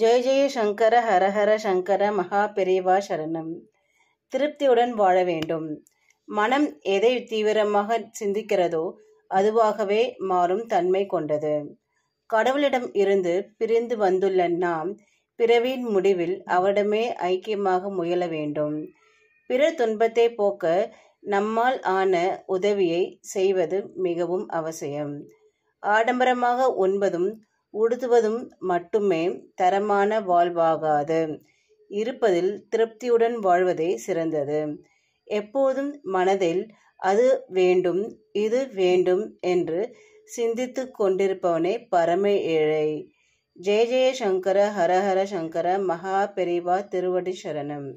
ஜெய ஜெய சங்கர ஹரஹர சங்கர மகா பெரியவா சரணம் திருப்தியுடன் வாழ வேண்டும் மனம் எதை தீவிரமாக சிந்திக்கிறதோ அதுவாகவே மாறும் தன்மை கொண்டது கடவுளிடம் இருந்து பிரிந்து வந்துள்ள நாம் பிறவியின் முடிவில் அவரிடமே ஐக்கியமாக முயல வேண்டும் பிற துன்பத்தை போக்க நம்மால் ஆன உதவியை செய்வது மிகவும் அவசியம் ஆடம்பரமாக உண்பதும் உடுத்துவதும் மட்டுமே தரமான வாழ்வாகாது இருப்பதில் திருப்தியுடன் வாழ்வதே சிறந்தது எப்போதும் மனதில் அது வேண்டும் இது வேண்டும் என்று சிந்தித்து கொண்டிருப்பவனே பரம ஏழை ஜெய ஜெய சங்கர ஹரஹர சங்கர மகா பெரிவா திருவடி சரணம்